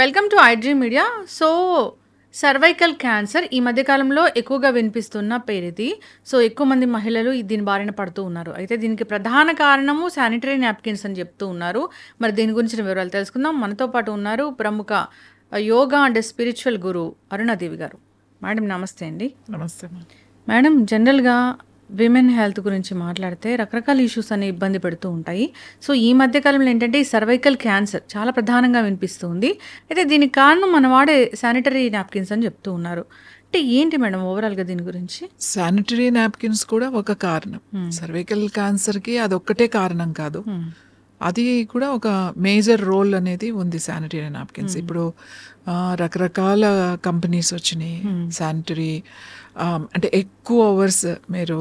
Welcome to iDream Media so cervical cancer ఈ మధ్యకాలంలో ఎక్కువగా వినిపిస్తున్న పేరు ఇది సో ఎక్కువ మంది మహిళలు దీని బారిన పడుతూ ఉన్నారు అయితే దీనికి ప్రధాన కారణము శానిటరీ నాప్కిన్స్ అని చెప్తూ ఉన్నారు మరి దీని గురించిన వివరాలు తెలుసుకుందాం మనతో పాటు ఉన్నారు ప్రముఖ yoga and spiritual guru Arunadevi garu madam నమస్తే అండి నమస్తే మేడం జనరల్గా విమెన్ హెల్త్ గురించి మాట్లాడితే రకరకాల ఇష్యూస్ అని ఇబ్బంది పెడుతూ ఉంటాయి సో ఈ మధ్య కాలంలో ఏంటంటే ఈ సర్వైకల్ క్యాన్సర్ చాలా ప్రధానంగా వినిపిస్తుంది అయితే దీనికి కారణం మన వాడే శానిటరీ నాప్కిన్స్ అని చెప్తూ ఉన్నారు అంటే ఏంటి మేడం ఓవరాల్గా దీని గురించి శానిటరీ నాప్కిన్స్ కూడా ఒక కారణం సర్వైకల్ క్యాన్సర్కి అదొక్కటే కారణం కాదు అది కూడా ఒక మేజర్ రోల్ అనేది ఉంది శానిటరీ నాప్కిన్స్ hmm. ఇప్పుడు రకరకాల కంపెనీస్ వచ్చినాయి hmm. శానిటరీ అంటే ఎక్కువ అవర్స్ మీరు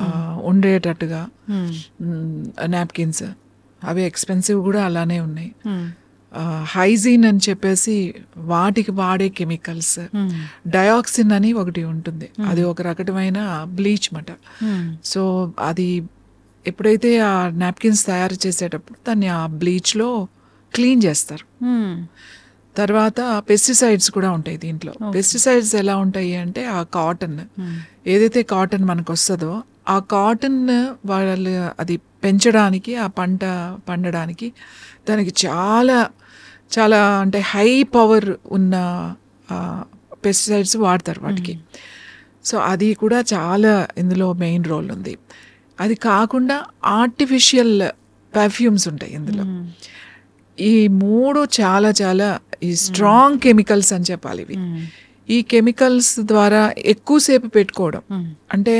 hmm. ఉండేటట్టుగా నాప్కిన్స్ అవి ఎక్స్పెన్సివ్ కూడా అలానే ఉన్నాయి హైజీన్ అని చెప్పేసి వాటికి వాడే కెమికల్స్ డయాక్సిన్ అని ఒకటి ఉంటుంది అది ఒక రకమైన బ్లీచ్ మట సో అది ఎప్పుడైతే ఆ నాప్కిన్స్ తయారు చేసేటప్పుడు దాన్ని ఆ బ్లీచ్లో క్లీన్ చేస్తారు hmm. తర్వాత పెస్టిసైడ్స్ కూడా ఉంటాయి దీంట్లో పెస్టిసైడ్స్ ఎలా ఉంటాయి అంటే ఆ కాటన్ hmm. ఏదైతే కాటన్ మనకు వస్తుందో ఆ కాటన్ వాళ్ళు అది పెంచడానికి ఆ పంట పండడానికి దానికి చాలా చాలా అంటే హై పవర్ ఉన్న పెస్టిసైడ్స్ వాడతారు వాటికి సో hmm. అది కూడా చాలా ఇందులో మెయిన్ రోల్ ఉంది అది కాకుండా ఆర్టిఫిషియల్ పర్ఫ్యూమ్స్ ఉంటాయి ఇందులో hmm. ఈ మూడు చాలా చాలా ఈ స్ట్రాంగ్ hmm. కెమికల్స్ అని చెప్పాలి ఇవి hmm. ఈ కెమికల్స్ ద్వారా ఎక్కువసేపు పెట్టుకోవడం అంటే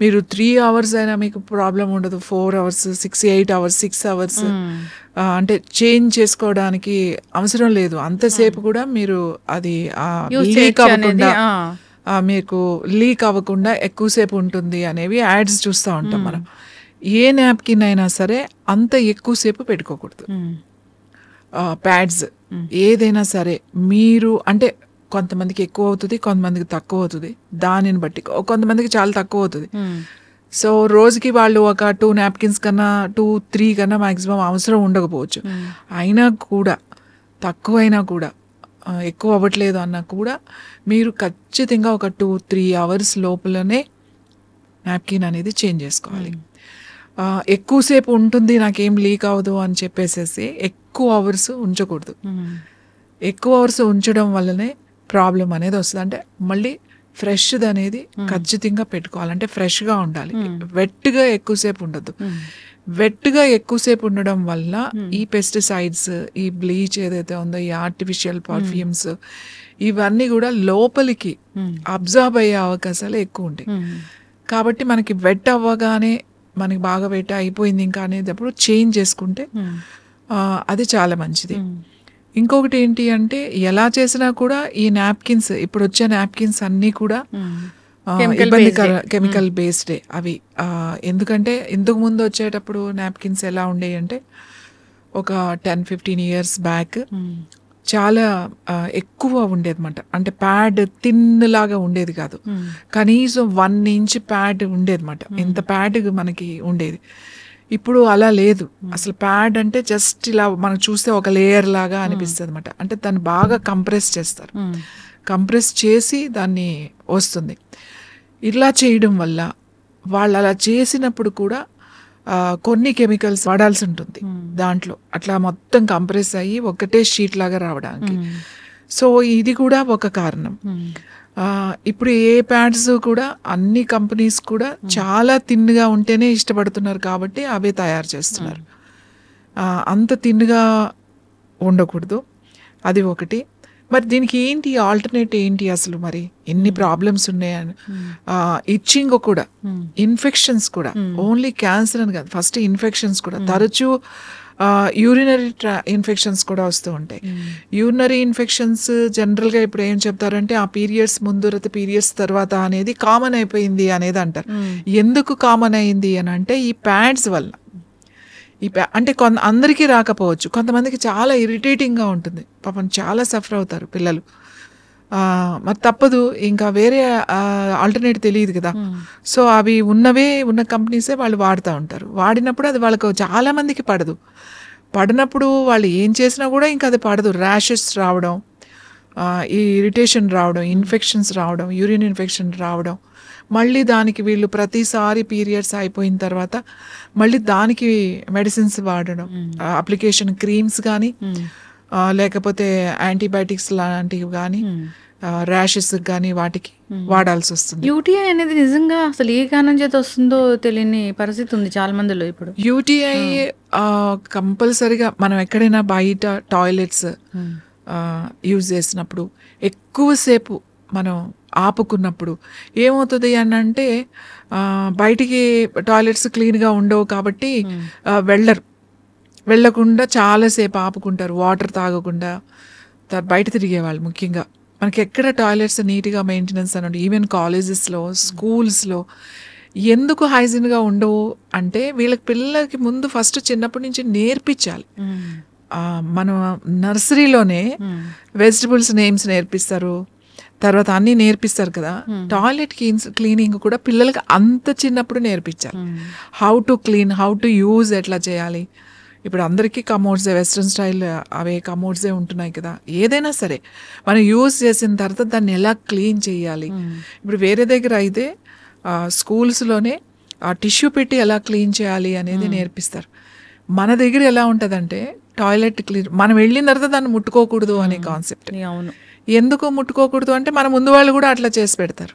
మీరు త్రీ అవర్స్ అయినా మీకు ప్రాబ్లం ఉండదు four hours six eight hours six hours అంటే చేంజ్ చేసుకోవడానికి అవసరం లేదు అంతసేపు కూడా మీరు అది లీక్ అవ్వకుండా మీకు లీక్ అవ్వకుండా ఎక్కువసేపు ఉంటుంది అనేవి యాడ్స్ చూస్తూ ఉంటాం hmm. మనం ఏ నాప్కిన్ అయినా సరే అంత ఎక్కువసేపు పెట్టుకోకూడదు hmm. Pods hmm. ఏదైనా సరే మీరు అంటే కొంతమందికి ఎక్కువ అవుతుంది కొంతమందికి తక్కువ అవుతుంది దానిని బట్టి కొంతమందికి చాలా తక్కువ అవుతుంది సో రోజుకి వాళ్ళు ఒక టూ నాప్కిన్స్ కన్నా టూ త్రీ కన్నా మాక్సిమం అవసరం ఉండకపోవచ్చు అయినా కూడా తక్కువైనా కూడా ఎక్కువ అవ్వట్లేదు అన్నా కూడా మీరు ఖచ్చితంగా ఒక టూ త్రీ అవర్స్ లోపలనే నాప్కిన్ అనేది చేంజ్ చేసుకోవాలి hmm. ఎక్కువసేపు ఉంటుంది నాకేం లీక్ అవ్వదు అని చెప్పేసేసి ఎక్కువ అవర్స్ ఉంచకూడదు hmm. ఎక్కువ అవర్స్ ఉంచడం వల్లనే ప్రాబ్లం అనేది వస్తుంది అంటే మళ్ళీ ఫ్రెష్ది అనేది hmm. ఖచ్చితంగా పెట్టుకోవాలంటే ఫ్రెష్గా ఉండాలి వెట్గా ఎక్కువసేపు ఉండదు వెట్గా ఎక్కువసేపు ఉండడం వల్ల hmm. ఈ పెస్టిసైడ్స్ ఈ బ్లీచ్ ఏదైతే ఉందో ఈ ఆర్టిఫిషియల్ పర్ఫ్యూమ్స్ hmm. ఇవన్నీ కూడా లోపలికి అబ్జర్బ్ hmm. అయ్యే అవకాశాలు ఎక్కువ ఉంటాయి కాబట్టి మనకి వెట్ అవ్వగానే మనకి బాగా వెట్ అయిపోయింది ఇంకా అనేటప్పుడు చేంజ్ చేసుకుంటే అది చాలా మంచిది ఇంకొకటి ఏంటి అంటే ఎలా చేసినా కూడా ఈ నాప్కిన్స్ ఇప్పుడు వచ్చే నాప్కిన్స్ అన్నీ కూడా ఇబ్బందికర కెమికల్ బేస్డే అవి ఎందుకంటే ఇంతకు ముందు వచ్చేటప్పుడు నాప్కిన్స్ ఎలా ఉండేవి అంటే ఒక టెన్ ఫిఫ్టీన్ ఇయర్స్ బ్యాక్ చాలా ఎక్కువ ఉండేది అనమాట అంటే ప్యాడ్ థిన్ లాగా ఉండేది కాదు hmm. కనీసం వన్ ఇంచ్ ప్యాడ్ ఉండేది అనమాట ఇంత ప్యాడ్ మనకి ఉండేది ఇప్పుడు అలా లేదు hmm. అసలు ప్యాడ్ అంటే జస్ట్ ఇలా మనం చూస్తే ఒక లేయర్ లాగా hmm. అనిపిస్తుంది అనమాట అంటే దాన్ని బాగా కంప్రెస్ చేస్తారు కంప్రెస్ చేసి దాన్ని వస్తుంది ఇలా చేయడం వల్ల వాళ్ళు అలా చేసినప్పుడు కూడా కొన్ని కెమికల్స్ వాడాల్సి ఉంటుంది hmm. దాంట్లో అట్లా మొత్తం కంప్రెస్ అయ్యి ఒకటే షీట్ లాగా రావడానికి hmm. సో ఇది కూడా ఒక కారణం hmm. ఇప్పుడు ఏ ప్యాడ్స్ కూడా అన్ని కంపెనీస్ కూడా చాలా తిన్నుగా ఉంటేనే ఇష్టపడుతున్నారు కాబట్టి అవే తయారు చేస్తున్నారు అంత తిన్నుగా ఉండకూడదు అది ఒకటి మరి దీనికి ఏంటి ఆల్టర్నేట్ ఏంటి అసలు మరి ఎన్ని ప్రాబ్లమ్స్ ఉన్నాయని ఇచ్చింగ్ కూడా ఇన్ఫెక్షన్స్ కూడా ఓన్లీ క్యాన్సర్ అని కాదు ఫస్ట్ ఇన్ఫెక్షన్స్ కూడా తరచూ యూరినరీ ట్రా ఇన్ఫెక్షన్స్ కూడా వస్తూ ఉంటాయి యూరినరీ ఇన్ఫెక్షన్స్ జనరల్గా ఇప్పుడు ఏం చెప్తారంటే ఆ పీరియడ్స్ ముందు పీరియడ్స్ తర్వాత అనేది కామన్ అయిపోయింది అనేది అంటారు hmm. ఎందుకు కామన్ అయింది అని అంటే ఈ ప్యాడ్స్ వల్ల ఈ అంటే కొంత అందరికీ రాకపోవచ్చు కొంతమందికి చాలా ఇరిటేటింగ్గా ఉంటుంది పాపం చాలా సఫర్ అవుతారు పిల్లలు మరి తప్పదు ఇంకా వేరే ఆల్టర్నేట్ తెలియదు కదా సో అవి ఉన్నవే ఉన్న కంపెనీసే వాళ్ళు వాడుతూ ఉంటారు వాడినప్పుడు అది వాళ్ళకు చాలామందికి పడదు పడినప్పుడు వాళ్ళు ఏం చేసినా కూడా ఇంకా అది పడదు ర్యాషెస్ రావడం ఈ ఇరిటేషన్ రావడం ఇన్ఫెక్షన్స్ రావడం యూరిన్ ఇన్ఫెక్షన్ రావడం మళ్ళీ దానికి వీళ్ళు ప్రతిసారి పీరియడ్స్ అయిపోయిన తర్వాత మళ్ళీ దానికి మెడిసిన్స్ వాడడం అప్లికేషన్ క్రీమ్స్ కానీ లేకపోతే యాంటీబయాటిక్స్ లాంటివి కానీ ర్యాషెస్ కానీ వాటికి వాడాల్సి వస్తుంది యూటీఐ అనేది నిజంగా అసలు ఏ కారణం చేత వస్తుందో తెలియని పరిస్థితి ఉంది చాలా మందిలో ఇప్పుడు యూటీఐ కంపల్సరిగా మనం ఎక్కడైనా బయట టాయిలెట్స్ యూజ్ చేసినప్పుడు ఎక్కువసేపు మనం ఆపుకున్నప్పుడు ఏమవుతుంది అని అంటే బయటికి టాయిలెట్స్ క్లీన్గా ఉండవు కాబట్టి hmm. వెళ్ళరు వెళ్ళకుండా చాలాసేపు ఆపుకుంటారు వాటర్ తాగకుండా బయట తిరిగేవాళ్ళు ముఖ్యంగా మనకి ఎక్కడ టాయిలెట్స్ నీట్గా మెయింటెనెన్స్ అని ఈవెన్ కాలేజెస్లో స్కూల్స్లో ఎందుకు హైజీన్గా ఉండవు అంటే వీళ్ళకి పిల్లలకి ముందు ఫస్ట్ చిన్నప్పటి నుంచి నేర్పించాలి hmm. మనం నర్సరీలోనే hmm. వెజిటబుల్స్ నేమ్స్ నేర్పిస్తారు తర్వాత అన్నీ నేర్పిస్తారు కదా టాయిలెట్ క్లీన్స్ క్లీనింగ్ కూడా పిల్లలకి అంత చిన్నప్పుడు నేర్పించాలి how to clean how to use ఎట్లా చేయాలి ఇప్పుడు అందరికీ కమోడ్సే వెస్ట్రన్ స్టైల్ అవే కమోడ్సే ఉంటున్నాయి కదా ఏదైనా సరే మనం యూజ్ చేసిన తర్వాత దాన్ని ఎలా క్లీన్ చేయాలి hmm. ఇప్పుడు వేరే దగ్గర అయితే స్కూల్స్లోనే ఆ టిష్యూ పెట్టి ఎలా క్లీన్ చేయాలి అనేది hmm. నేర్పిస్తారు మన దగ్గర ఎలా ఉంటుందంటే టాయిలెట్ క్లీన్ మనం వెళ్ళిన తర్వాత దాన్ని ముట్టుకోకూడదు అనే hmm. కాన్సెప్ట్ అవును ఎందుకు ముట్టుకోకూడదు అంటే మన ముందు వాళ్ళు కూడా అట్లా చేసి పెడతారు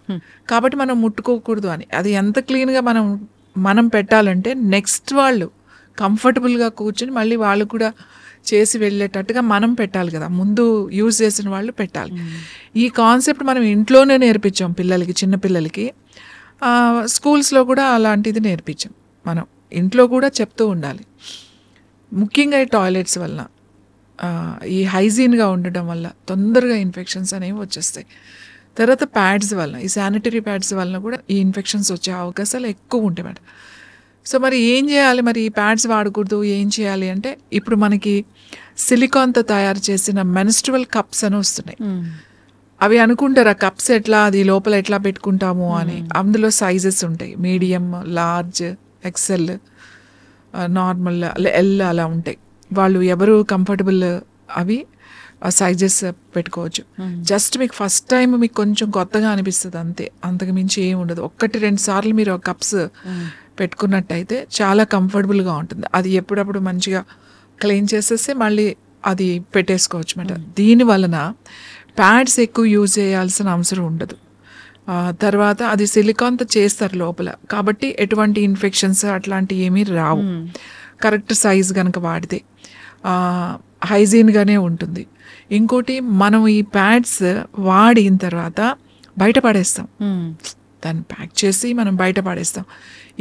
కాబట్టి మనం ముట్టుకోకూడదు అని అది ఎంత క్లీన్గా మనం మనం పెట్టాలంటే నెక్స్ట్ వాళ్ళు కంఫర్టబుల్గా కూర్చొని మళ్ళీ వాళ్ళు కూడా చేసి వెళ్ళేటట్టుగా మనం పెట్టాలి కదా ముందు యూజ్ చేసిన వాళ్ళు పెట్టాలి ఈ కాన్సెప్ట్ మనం ఇంట్లోనే నేర్పించాం పిల్లలకి చిన్నపిల్లలకి స్కూల్స్లో కూడా అలాంటిది నేర్పించాం మనం ఇంట్లో కూడా చెప్తూ ఉండాలి ముఖ్యంగా ఈ టాయిలెట్స్ వలన ఈ హైజీన్గా ఉండడం వల్ల తొందరగా ఇన్ఫెక్షన్స్ అనేవి వచ్చేస్తాయి తర్వాత ప్యాడ్స్ వల్ల ఈ శానిటరీ ప్యాడ్స్ వల్ల కూడా ఈ ఇన్ఫెక్షన్స్ వచ్చే అవకాశాలు ఎక్కువ ఉంటాయి మేడం సో మరి ఏం చేయాలి మరి ఈ ప్యాడ్స్ వాడకూడదు ఏం చేయాలి అంటే ఇప్పుడు మనకి సిలికాన్తో తయారు చేసిన మెనిస్ట్రువల్ కప్స్ అని వస్తున్నాయి అవి అనుకుంటారు ఆ కప్స్ ఎట్లా అది లోపల ఎట్లా పెట్టుకుంటాము అని అందులో సైజెస్ ఉంటాయి medium large XL normal L అలా ఉంటాయి వాళ్ళు ఎవరు కంఫర్టబుల్ అవి సైజెస్ పెట్టుకోవచ్చు జస్ట్ hmm. మీకు ఫస్ట్ టైం మీకు కొంచెం కొత్తగా అనిపిస్తుంది అంతే అంతకు మించి ఏమి ఉండదు ఒక్కటి రెండు సార్లు మీరు కప్స్ hmm. పెట్టుకున్నట్టయితే చాలా కంఫర్టబుల్గా ఉంటుంది అది ఎప్పుడప్పుడు మంచిగా క్లీన్ చేసేస్తే మళ్ళీ అది పెట్టేసుకోవచ్చు అనమాట hmm. దీని వలన ప్యాడ్స్ ఎక్కువ యూజ్ చేయాల్సిన అవసరం ఉండదు తర్వాత అది సిలికాన్తో చేస్తారు లోపల కాబట్టి ఎటువంటి ఇన్ఫెక్షన్స్ అట్లాంటివి ఏమీ రావు కరెక్ట్ సైజ్ కనుక వాడితే హైజీన్గానే ఉంటుంది ఇంకోటి మనం ఈ ప్యాడ్స్ వాడిన తర్వాత బయటపడేస్తాం దాన్ని ప్యాక్ చేసి మనం బయట పడేస్తాం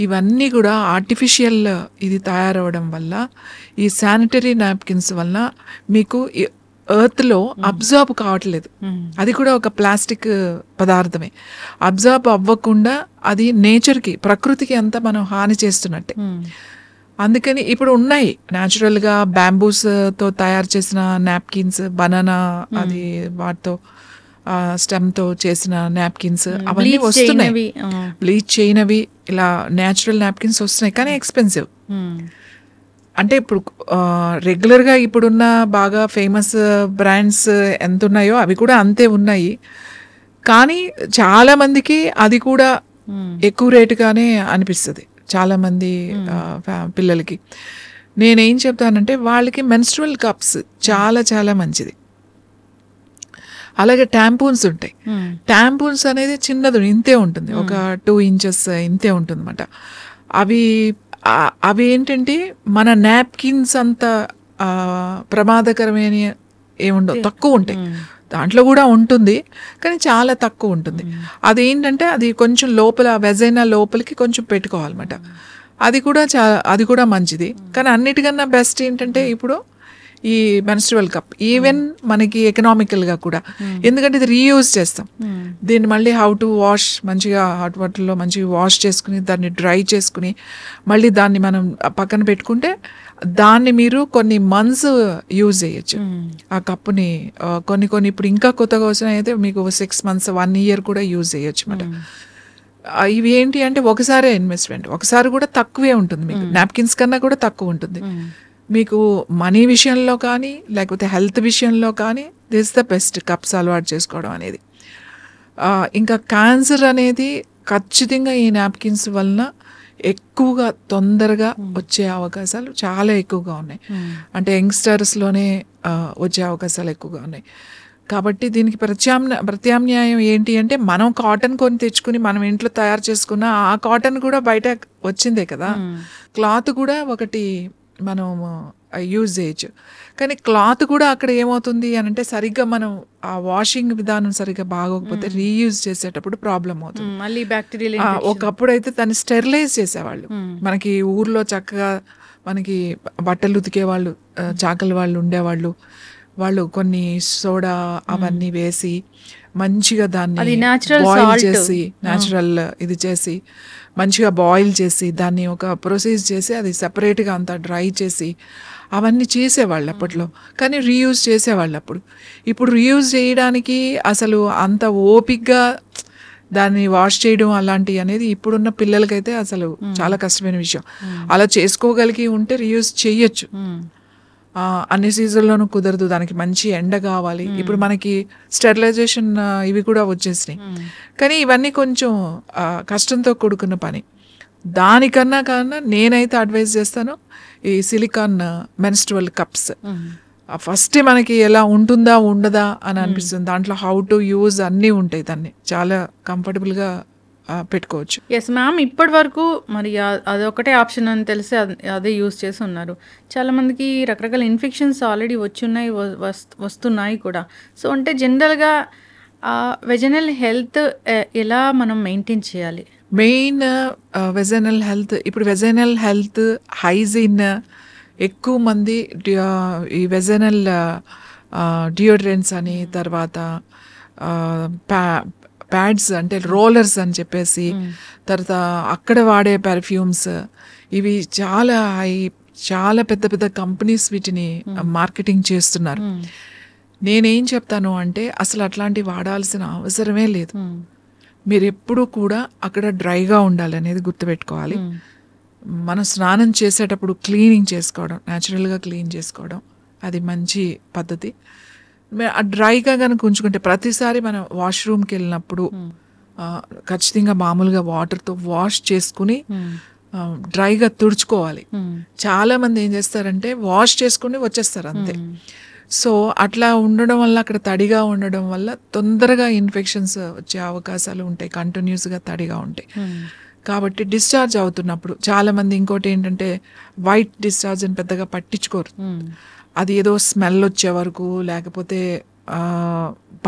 ఇవన్నీ కూడా ఆర్టిఫిషియల్ ఇది తయారవడం వల్ల ఈ శానిటరీ నాప్కిన్స్ వల్ల మీకు ఎర్త్లో అబ్జర్బ్ కావట్లేదు అది కూడా ఒక ప్లాస్టిక్ పదార్థమే అబ్జర్బ్ అవ్వకుండా అది నేచర్కి ప్రకృతికి అంతా మనం హాని చేస్తున్నట్టే అందుకని ఇప్పుడు ఉన్నాయి బ్యాంబూస్ బ్యాంబూస్తో uh, తయారు చేసిన నాప్కిన్స్ బనానా hmm. అది వాటితో తో చేసిన నాప్కిన్స్ hmm. అవన్నీ వస్తున్నాయి బ్లీచ్ చేయనవి ఇలా న్యాచురల్ నాప్కిన్స్ వస్తున్నాయి కానీ ఎక్స్పెన్సివ్ hmm. అంటే ఇప్పుడు రెగ్యులర్గా ఇప్పుడున్న బాగా ఫేమస్ బ్రాండ్స్ ఎంత ఉన్నాయో అవి కూడా అంతే ఉన్నాయి కానీ చాలా మందికి అది కూడా ఎక్కువ రేటుగానే అనిపిస్తుంది చాలామంది పిల్లలకి నేనేం చెప్తానంటే వాళ్ళకి మెన్స్ట్రువల్ కప్స్ చాలా చాలా మంచిది అలాగే ట్యాంపూన్స్ ఉంటాయి ట్యాంపూన్స్ అనేది చిన్నది ఇంతే ఉంటుంది ఒక టూ ఇంచెస్ ఇంతే ఉంటుంది అనమాట అవి అవి ఏంటంటే మన నాప్కిన్స్ అంత ప్రమాదకరమైన ఏముండవు తక్కువ ఉంటాయి దాంట్లో కూడా ఉంటుంది కానీ చాలా తక్కువ ఉంటుంది అది ఏంటంటే అది కొంచెం లోపల వెజైన లోపలికి కొంచెం పెట్టుకోవాలన్నమాట అది కూడా చాలా అది కూడా మంచిది కానీ అన్నిటికన్నా బెస్ట్ ఏంటంటే ఇప్పుడు ఈ మెన్స్ట్రువల్ కప్ ఈవెన్ మనకి ఎకనామికల్గా కూడా hmm. ఎందుకంటే ఇది రీయూజ్ చేస్తాం hmm. దీన్ని మళ్ళీ హౌ టు వాష్ మంచిగా హాట్ వాటర్లో మంచిగా వాష్ చేసుకుని దాన్ని డ్రై చేసుకుని మళ్ళీ దాన్ని మనం పక్కన పెట్టుకుంటే దాన్ని మీరు కొన్ని మంత్స్ యూజ్ చేయొచ్చు hmm. ఆ కప్పుని కొన్ని కొన్ని ఇప్పుడు ఇంకా కొత్తగా వచ్చిన అయితే మీకు సిక్స్ మంత్స్ వన్ ఇయర్ కూడా యూజ్ చేయొచ్చు అనమాట ఇవి ఏంటి అంటే ఒకసారే ఇన్వెస్ట్మెంట్ ఒకసారి కూడా తక్కువే ఉంటుంది మీకు నాప్కిన్స్ కన్నా కూడా తక్కువ ఉంటుంది మీకు మనీ విషయంలో కానీ లేకపోతే హెల్త్ విషయంలో కానీ దిస్ ద బెస్ట్ కప్స్ అలవాటు చేసుకోవడం అనేది ఇంకా క్యాన్సర్ అనేది ఖచ్చితంగా ఈ నాప్కిన్స్ వలన ఎక్కువగా తొందరగా hmm. వచ్చే అవకాశాలు చాలా ఎక్కువగా ఉన్నాయి hmm. అంటే యంగ్స్టర్స్లోనే వచ్చే అవకాశాలు ఎక్కువగా ఉన్నాయి కాబట్టి దీనికి ప్రత్యామ్నా ప్రత్యామ్నాయం ఏంటి అంటే మనం కాటన్ కొని తెచ్చుకుని మనం ఇంట్లో తయారు చేసుకున్న ఆ కాటన్ కూడా బయట వచ్చిందే కదా hmm. క్లాత్ కూడా ఒకటి మనం యూజేజ్ కానీ క్లాత్ కూడా అక్కడ ఏమవుతుంది అని అంటే సరిగ్గా మనం ఆ వాషింగ్ విధానం సరిగ్గా బాగోకపోతే రీయూజ్ చేసేటప్పుడు ప్రాబ్లం అవుతుంది మళ్ళీ బ్యాక్టీరియా ఒకప్పుడు అయితే దాన్ని స్టెరిలైజ్ చేసేవాళ్ళు మనకి ఊర్లో చక్కగా మనకి బట్టలు ఉతికే వాళ్ళు చాకలి వాళ్ళు ఉండేవాళ్ళు వాళ్ళు కొన్ని సోడా అవన్నీ వేసి మంచిగా దాన్ని బాయిల్ చేసి న్యాచురల్ ఇది చేసి మంచిగా బాయిల్ చేసి దాన్ని ఒక ప్రొసెస్ చేసి అది సపరేట్గా అంతా డ్రై చేసి అవన్నీ చేసేవాళ్ళు అప్పట్లో కానీ రీయూజ్ చేసేవాళ్ళు అప్పుడు ఇప్పుడు రీయూజ్ చేయడానికి అసలు అంత ఓపిక్గా దాన్ని వాష్ చేయడం అలాంటివి అనేది ఇప్పుడున్న పిల్లలకైతే అసలు చాలా కష్టమైన విషయం అలా చేసుకోగలిగి ఉంటే రీయూజ్ చేయొచ్చు అన్ని సీజన్లోనూ కుదరదు దానికి మంచి ఎండ కావాలి ఇప్పుడు మనకి స్టెరిలైజేషన్ ఇవి కూడా వచ్చేసినాయి కానీ ఇవన్నీ కొంచెం కష్టంతో కూడుకున్న పని దానికన్నా కన్నా నేనైతే అడ్వైజ్ చేస్తాను ఈ సిలికాన్ మెన్స్ట్రువల్ కప్స్ ఫస్ట్ మనకి ఎలా ఉంటుందా ఉండదా అని అనిపిస్తుంది దాంట్లో హౌ టు యూజ్ అన్నీ ఉంటాయి దాన్ని చాలా కంఫర్టబుల్గా పెట్టుకోవచ్చు ఎస్ మ్యామ్ ఇప్పటి వరకు మరి అదొకటే ఆప్షన్ అని తెలిసి అదే యూస్ చేసి ఉన్నారు చాలామందికి రకరకాల ఇన్ఫెక్షన్స్ ఆల్రెడీ వచ్చున్నాయి వస్తున్నాయి కూడా సో అంటే జనరల్గా వెజనల్ హెల్త్ ఎలా మనం మెయింటైన్ చేయాలి మెయిన్ వెజనల్ హెల్త్ ఇప్పుడు వెజనల్ హెల్త్ హైజీన్ ఎక్కువ మంది ఈ వెజనల్ డియోడ్రెంట్స్ అని తర్వాత ప్యా ప్యాడ్స్ అంటే రోలర్స్ అని చెప్పేసి తర్వాత అక్కడ వాడే పెర్ఫ్యూమ్స్ ఇవి చాలా హై చాలా పెద్ద పెద్ద కంపెనీస్ వీటిని మార్కెటింగ్ చేస్తున్నారు నేనేం చెప్తాను అంటే అసలు అట్లాంటి వాడాల్సిన అవసరమే లేదు మీరు ఎప్పుడూ కూడా అక్కడ డ్రైగా ఉండాలనేది గుర్తుపెట్టుకోవాలి మనం స్నానం చేసేటప్పుడు క్లీనింగ్ చేసుకోవడం న్యాచురల్గా క్లీన్ చేసుకోవడం అది మంచి పద్ధతి డ్రైగా కనుక ఉంచుకుంటే ప్రతిసారి మనం వాష్రూమ్కి వెళ్ళినప్పుడు hmm. ఖచ్చితంగా మామూలుగా వాటర్తో వాష్ చేసుకుని hmm. డ్రైగా తుడుచుకోవాలి hmm. చాలా మంది ఏం చేస్తారంటే వాష్ చేసుకుని వచ్చేస్తారు అంతే సో అట్లా ఉండడం వల్ల అక్కడ తడిగా ఉండడం వల్ల తొందరగా ఇన్ఫెక్షన్స్ వచ్చే అవకాశాలు ఉంటాయి కంటిన్యూస్గా తడిగా ఉంటాయి కాబట్టి డిశ్చార్జ్ అవుతున్నప్పుడు చాలా మంది ఇంకోటి ఏంటంటే వైట్ డిశ్చార్జ్ అని పెద్దగా పట్టించుకోరు అది ఏదో స్మెల్ వచ్చే వరకు లేకపోతే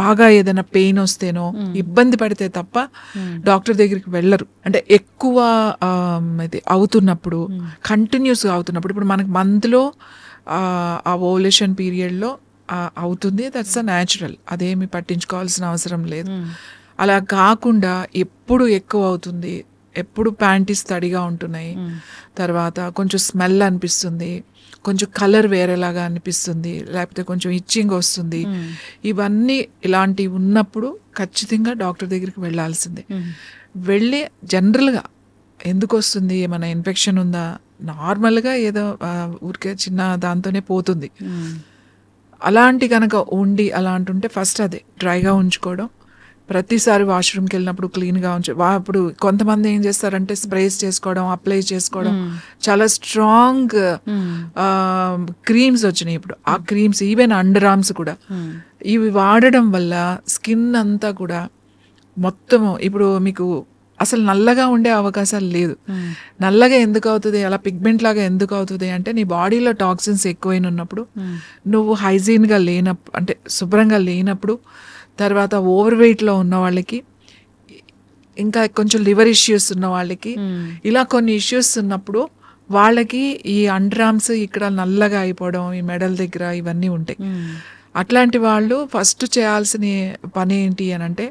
బాగా ఏదైనా పెయిన్ వస్తేనో ఇబ్బంది పడితే తప్ప డాక్టర్ దగ్గరికి వెళ్ళరు అంటే ఎక్కువ ఇది అవుతున్నప్పుడు కంటిన్యూస్గా అవుతున్నప్పుడు ఇప్పుడు మనకి మంత్లో ఆ ఓలేషన్ పీరియడ్లో అవుతుంది దట్స్ అ న్యాచురల్ అదేమి పట్టించుకోవాల్సిన అవసరం లేదు అలా కాకుండా ఎప్పుడు ఎక్కువ అవుతుంది ఎప్పుడు ప్యాంటీస్ తడిగా ఉంటున్నాయి తర్వాత కొంచెం స్మెల్ అనిపిస్తుంది కొంచెం కలర్ వేరేలాగా అనిపిస్తుంది లేకపోతే కొంచెం ఇచ్చింగ్ వస్తుంది hmm. ఇవన్నీ ఇలాంటివి ఉన్నప్పుడు ఖచ్చితంగా డాక్టర్ దగ్గరికి వెళ్ళాల్సిందే hmm. వెళ్ళి జనరల్గా ఎందుకు వస్తుంది ఏమైనా ఇన్ఫెక్షన్ ఉందా నార్మల్గా ఏదో ఊరికే చిన్న దాంతోనే పోతుంది hmm. అలాంటి కనుక ఉండి అలాంటి ఉంటే ఫస్ట్ అదే డ్రైగా ఉంచుకోవడం ప్రతిసారి వాష్రూమ్కి వెళ్ళినప్పుడు క్లీన్గా ఉంచు అప్పుడు కొంతమంది ఏం చేస్తారంటే స్ప్రేస్ చేసుకోవడం అప్లై చేసుకోవడం hmm. చాలా స్ట్రాంగ్ క్రీమ్స్ hmm. వచ్చినాయి ఇప్పుడు ఆ క్రీమ్స్ ఈవెన్ అండర్ ఆర్మ్స్ కూడా hmm. ఇవి వాడడం వల్ల స్కిన్ అంతా కూడా మొత్తము ఇప్పుడు మీకు అసలు నల్లగా ఉండే అవకాశాలు లేదు నల్లగా ఎందుకు అవుతుంది అలా పిగ్మెంట్ లాగా ఎందుకు అవుతుంది అంటే నీ బాడీలో టాక్సిన్స్ ఎక్కువైన ఉన్నప్పుడు నువ్వు హైజీన్గా లేనప్పుడు అంటే శుభ్రంగా లేనప్పుడు తర్వాత ఓవర్ వెయిట్లో ఉన్న వాళ్ళకి ఇంకా కొంచెం లివర్ ఇష్యూస్ ఉన్న వాళ్ళకి hmm. ఇలా కొన్ని ఇష్యూస్ ఉన్నప్పుడు వాళ్ళకి ఈ అండ్రామ్స్ ఇక్కడ నల్లగా అయిపోవడం ఈ మెడల్ దగ్గర ఇవన్నీ ఉంటాయి hmm. అట్లాంటి వాళ్ళు ఫస్ట్ చేయాల్సిన పని ఏంటి అని అంటే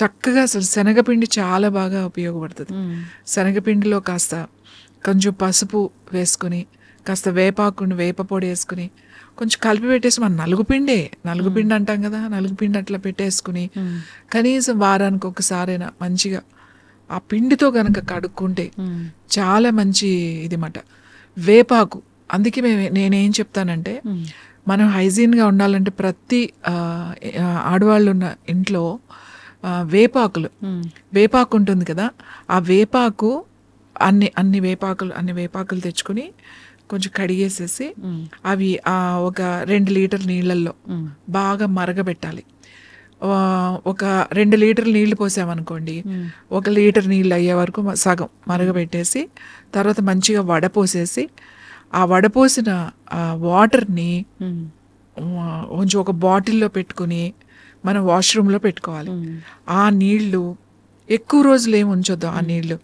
చక్కగా అసలు శనగపిండి చాలా బాగా ఉపయోగపడుతుంది hmm. శనగపిండిలో కాస్త కొంచెం పసుపు వేసుకుని కాస్త వేపాకుని వేప పొడి వేసుకుని కొంచెం కలిపి పెట్టేసి మన నలుగుపిండే నలుగుపిండి అంటాం కదా నలుగుపిండి అట్లా పెట్టేసుకుని కనీసం వారానికి ఒకసారైనా మంచిగా ఆ పిండితో కనుక కడుక్కుంటే చాలా మంచి ఇది మాట వేపాకు అందుకే మేము నేనేం చెప్తానంటే మనం హైజీన్గా ఉండాలంటే ప్రతి ఆడవాళ్ళు ఉన్న ఇంట్లో వేపాకులు వేపాకు ఉంటుంది కదా ఆ వేపాకు అన్ని అన్ని వేపాకులు అన్ని వేపాకులు తెచ్చుకుని కొంచెం కడిగేసేసి అవి ఒక రెండు లీటర్ నీళ్ళల్లో బాగా మరగబెట్టాలి ఒక రెండు లీటర్ నీళ్లు పోసామనుకోండి ఒక లీటర్ నీళ్ళు అయ్యే వరకు సగం మరగబెట్టేసి తర్వాత మంచిగా వడపోసేసి ఆ వడపోసిన వాటర్ని కొంచెం ఒక బాటిల్లో పెట్టుకుని మనం వాష్రూమ్లో పెట్టుకోవాలి ఆ నీళ్లు ఎక్కువ రోజులు ఏమి ఉంచొద్దు ఆ నీళ్లు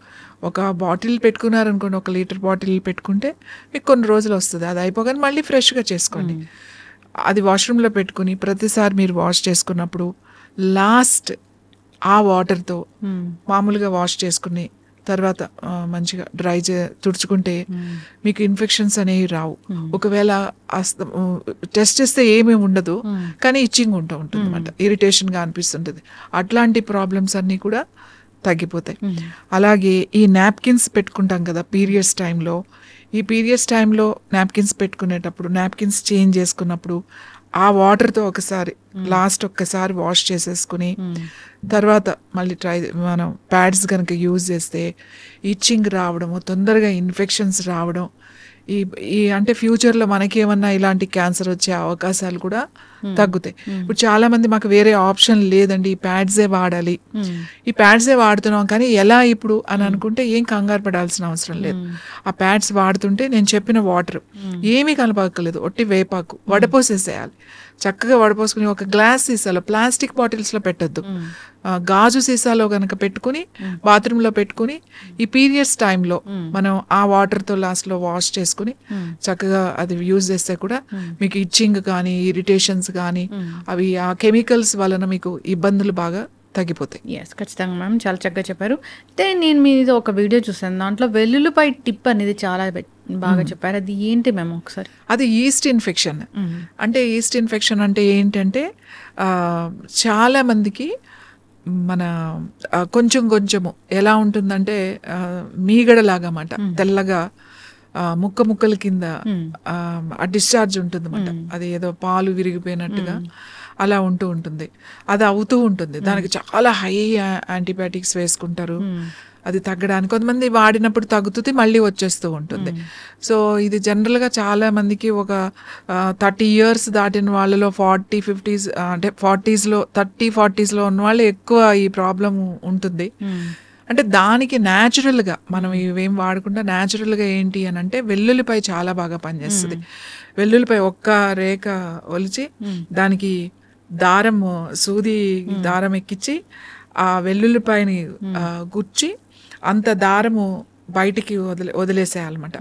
ఒక బాటిల్ పెట్టుకున్నారనుకోండి ఒక లీటర్ బాటిల్ పెట్టుకుంటే మీకు కొన్ని రోజులు వస్తుంది అది అయిపోగానే మళ్ళీ ఫ్రెష్గా చేసుకోండి అది వాష్రూమ్లో పెట్టుకుని ప్రతిసారి మీరు వాష్ చేసుకున్నప్పుడు లాస్ట్ ఆ వాటర్తో మామూలుగా వాష్ చేసుకుని తర్వాత మంచిగా డ్రై చే తుడుచుకుంటే మీకు ఇన్ఫెక్షన్స్ అనేవి రావు ఒకవేళ టెస్ట్ చేస్తే ఏమీ ఉండదు కానీ ఇచ్చింగ్ ఉంటూ ఉంటుంది అనమాట ఇరిటేషన్గా అనిపిస్తుంటుంది అట్లాంటి ప్రాబ్లమ్స్ అన్నీ కూడా తగ్గిపోతాయి అలాగే ఈ నాప్కిన్స్ పెట్టుకుంటాం కదా పీరియడ్స్ టైంలో ఈ పీరియడ్స్ టైంలో నాప్కిన్స్ పెట్టుకునేటప్పుడు నాప్కిన్స్ చేంజ్ చేసుకున్నప్పుడు ఆ వాటర్తో ఒకసారి లాస్ట్ ఒక్కసారి వాష్ చేసేసుకుని తర్వాత మళ్ళీ ట్రై మనం ప్యాడ్స్ కనుక యూజ్ చేస్తే ఇచ్చింగ్ రావడం తొందరగా ఇన్ఫెక్షన్స్ రావడం ఈ ఈ అంటే ఫ్యూచర్లో మనకేమన్నా ఇలాంటి క్యాన్సర్ వచ్చే అవకాశాలు కూడా Hmm. తగ్గుతాయి hmm. ఇప్పుడు చాలా మంది మాకు వేరే ఆప్షన్ లేదండి ఈ ప్యాడ్సే వాడాలి hmm. ఈ ప్యాడ్సే వాడుతున్నాం కానీ ఎలా ఇప్పుడు అని అనుకుంటే ఏం కంగారు పడాల్సిన అవసరం లేదు ఆ ప్యాడ్స్ వాడుతుంటే నేను చెప్పిన వాటర్ ఏమీ కలపక్కలేదు ఒట్టి వేపాకు వడపోసేసేయాలి చక్కగా వడపోసుకుని ఒక గ్లాస్ సీసాలో ప్లాస్టిక్ బాటిల్స్లో పెట్టద్దు గాజు సీసాలో కనుక పెట్టుకుని బాత్రూంలో పెట్టుకుని ఈ పీరియడ్స్ టైంలో మనం ఆ వాటర్తో లాస్ట్లో వాష్ చేసుకుని చక్కగా అది యూజ్ చేస్తే కూడా మీకు ఇచ్చింగ్ కానీ ఇరిటేషన్స్ కానీ hmm. అవి ఆ కెమికల్స్ వలన మీకు ఇబ్బందులు బాగా తగ్గిపోతాయి ఎస్ ఖచ్చితంగా మ్యామ్ చాలా చక్కగా చెప్పారు అయితే నేను మీద ఒక వీడియో చూసాను దాంట్లో వెల్లుల్లిపై టిప్ అనేది చాలా బాగా hmm. చెప్పారు అది ఏంటి మ్యామ్ ఒకసారి అది ఈస్ట్ ఇన్ఫెక్షన్ hmm. అంటే ఈస్ట్ ఇన్ఫెక్షన్ అంటే ఏంటంటే చాలా మందికి మన కొంచెం కొంచెము ఎలా ఉంటుందంటే మీగడలాగా అన్నమాట తెల్లగా ముక్క ముక్కల కింద ఆ డిశ్చార్జ్ అనమాట అది ఏదో పాలు విరిగిపోయినట్టుగా అలా ఉంటూ ఉంటుంది అది అవుతూ ఉంటుంది దానికి చాలా హై యాంటీబయాటిక్స్ వేసుకుంటారు అది తగ్గడానికి కొంతమంది వాడినప్పుడు తగ్గుతుంది మళ్ళీ వచ్చేస్తూ ఉంటుంది సో ఇది జనరల్గా చాలా మందికి ఒక థర్టీ ఇయర్స్ దాటిన వాళ్ళలో ఫార్టీ ఫిఫ్టీస్ అంటే ఫార్టీస్లో థర్టీ ఫార్టీస్లో ఉన్న వాళ్ళు ఎక్కువ ఈ ప్రాబ్లం ఉంటుంది అంటే దానికి న్యాచురల్గా మనం ఇవేం వాడకుండా న్యాచురల్గా ఏంటి అని అంటే వెల్లుల్లిపై చాలా బాగా పనిచేస్తుంది వెల్లుల్లిపై ఒక్క రేఖ ఒలిచి దానికి దారం సూది దారం ఎక్కించి ఆ వెల్లుల్లిపాయని గుచ్చి అంత దారము బయటికి వదిలే వదిలేసేయాలన్నమాట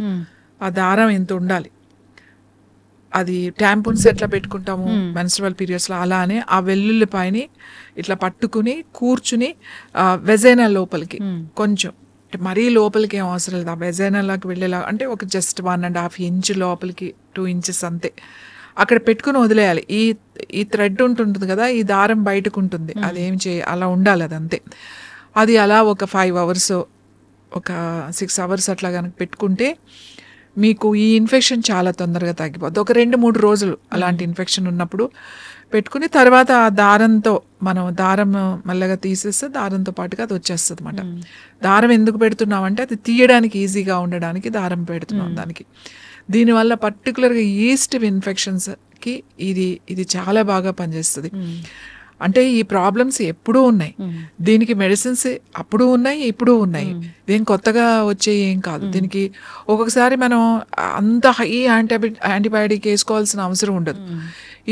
ఆ దారం ఎంత ఉండాలి అది ట్యాంపూన్స్ ఎట్లా పెట్టుకుంటాము hmm. లో పీరియడ్స్లో అలానే ఆ వెల్లుల్లి పైన ఇట్లా పట్టుకుని కూర్చుని వెజైన లోపలికి hmm. కొంచెం మరీ లోపలికి ఏం అవసరం లేదు ఆ వెజైనాలోకి వెళ్ళేలా అంటే ఒక just one and half inch లోపలికి టూ ఇంచెస్ అంతే అక్కడ పెట్టుకుని వదిలేయాలి ఈ ఈ థ్రెడ్ ఉంటుంటుంది కదా ఈ దారం బయటకు ఉంటుంది hmm. అదేం చేయ అలా ఉండాలి అది అంతే అది అలా ఒక ఫైవ్ అవర్స్ ఒక సిక్స్ అవర్స్ అట్లా కనుక పెట్టుకుంటే మీకు ఈ ఇన్ఫెక్షన్ చాలా తొందరగా తగ్గిపోద్ది ఒక రెండు మూడు రోజులు అలాంటి ఇన్ఫెక్షన్ ఉన్నప్పుడు పెట్టుకుని తర్వాత ఆ దారంతో మనం దారం మెల్లగా తీసేస్తే దారంతో పాటుగా అది వచ్చేస్తుంది అనమాట దారం ఎందుకు పెడుతున్నామంటే అది తీయడానికి ఈజీగా ఉండడానికి దారం పెడుతున్నాం దానికి దీనివల్ల పర్టికులర్గా ఈస్ట్ ఇన్ఫెక్షన్స్కి ఇది ఇది చాలా బాగా పనిచేస్తుంది అంటే ఈ ప్రాబ్లమ్స్ ఎప్పుడూ ఉన్నాయి దీనికి మెడిసిన్స్ అప్పుడు ఉన్నాయి ఇప్పుడు ఉన్నాయి దీని కొత్తగా వచ్చే ఏం కాదు దీనికి ఒక్కొక్కసారి మనం అంత హై యాంటీబి యాంటీబయాటిక్ వేసుకోవాల్సిన అవసరం ఉండదు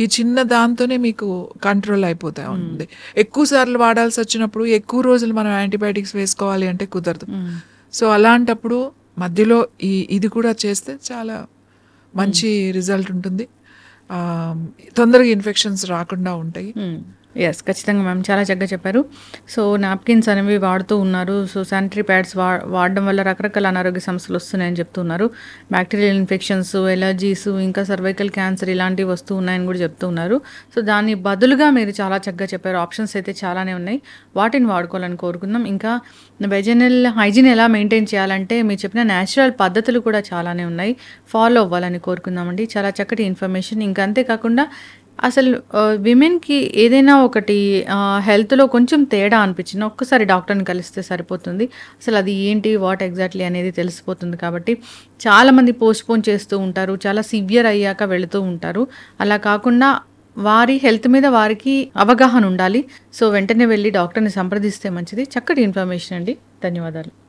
ఈ చిన్న దాంతోనే మీకు కంట్రోల్ అయిపోతా ఉంది ఎక్కువ సార్లు వాడాల్సి వచ్చినప్పుడు ఎక్కువ రోజులు మనం యాంటీబయాటిక్స్ వేసుకోవాలి అంటే కుదరదు సో అలాంటప్పుడు మధ్యలో ఈ ఇది కూడా చేస్తే చాలా మంచి రిజల్ట్ ఉంటుంది తొందరగా ఇన్ఫెక్షన్స్ రాకుండా ఉంటాయి ఎస్ ఖచ్చితంగా మ్యామ్ చాలా చక్కగా చెప్పారు సో నాప్కిన్స్ అనేవి వాడుతూ ఉన్నారు సో శానిటరీ ప్యాడ్స్ వా వాడడం వల్ల రకరకాల అనారోగ్య సమస్యలు వస్తున్నాయని చెప్తున్నారు బ్యాక్టీరియల్ ఇన్ఫెక్షన్స్ ఎలర్జీస్ ఇంకా సర్వైకల్ క్యాన్సర్ ఇలాంటివి వస్తూ ఉన్నాయని కూడా చెప్తూ ఉన్నారు సో దాని బదులుగా మీరు చాలా చక్కగా చెప్పారు ఆప్షన్స్ అయితే చాలానే ఉన్నాయి వాటిని వాడుకోవాలని కోరుకుందాం ఇంకా వెజనల్ హైజీన్ ఎలా మెయింటైన్ చేయాలంటే మీరు చెప్పిన న్యాచురల్ పద్ధతులు కూడా చాలానే ఉన్నాయి ఫాలో అవ్వాలని కోరుకుందామండి చాలా చక్కటి ఇన్ఫర్మేషన్ ఇంకా అంతేకాకుండా అసలు విమెన్కి ఏదైనా ఒకటి హెల్త్లో కొంచెం తేడా అనిపించిన ఒక్కసారి డాక్టర్ని కలిస్తే సరిపోతుంది అసలు అది ఏంటి వాట్ ఎగ్జాక్ట్లీ అనేది తెలిసిపోతుంది కాబట్టి చాలామంది పోస్ట్పోన్ చేస్తూ ఉంటారు చాలా సివియర్ అయ్యాక వెళుతూ ఉంటారు అలా కాకుండా వారి హెల్త్ మీద వారికి అవగాహన ఉండాలి సో వెంటనే వెళ్ళి డాక్టర్ని సంప్రదిస్తే మంచిది చక్కటి ఇన్ఫర్మేషన్ అండి ధన్యవాదాలు